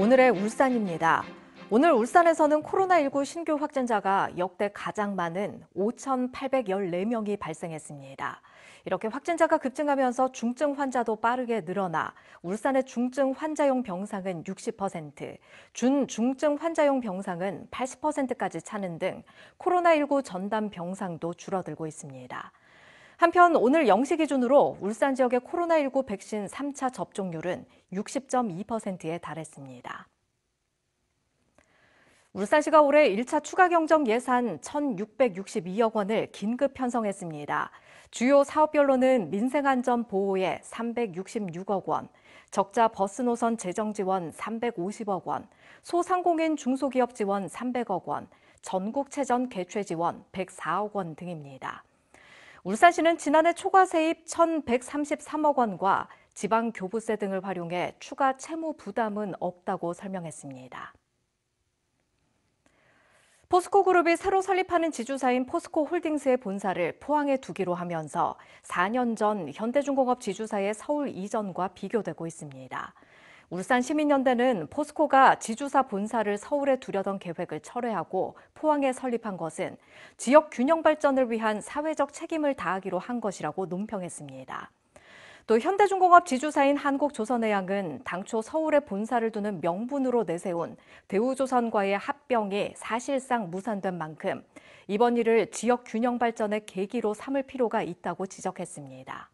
오늘의 울산입니다. 오늘 울산에서는 코로나19 신규 확진자가 역대 가장 많은 5,814명이 발생했습니다. 이렇게 확진자가 급증하면서 중증 환자도 빠르게 늘어나 울산의 중증 환자용 병상은 60%, 준중증 환자용 병상은 80%까지 차는 등 코로나19 전담 병상도 줄어들고 있습니다. 한편 오늘 0시 기준으로 울산 지역의 코로나19 백신 3차 접종률은 60.2%에 달했습니다. 울산시가 올해 1차 추가 경정 예산 1,662억 원을 긴급 편성했습니다. 주요 사업별로는 민생안전 보호에 366억 원, 적자 버스 노선 재정 지원 350억 원, 소상공인 중소기업 지원 300억 원, 전국체전 개최 지원 104억 원 등입니다. 울산시는 지난해 초과 세입 1,133억 원과 지방 교부세 등을 활용해 추가 채무 부담은 없다고 설명했습니다. 포스코 그룹이 새로 설립하는 지주사인 포스코 홀딩스의 본사를 포항에 두기로 하면서 4년 전 현대중공업 지주사의 서울 이전과 비교되고 있습니다. 울산시민연대는 포스코가 지주사 본사를 서울에 두려던 계획을 철회하고 포항에 설립한 것은 지역 균형 발전을 위한 사회적 책임을 다하기로 한 것이라고 논평했습니다. 또 현대중공업 지주사인 한국조선해양은 당초 서울에 본사를 두는 명분으로 내세운 대우조선과의 합병이 사실상 무산된 만큼 이번 일을 지역 균형 발전의 계기로 삼을 필요가 있다고 지적했습니다.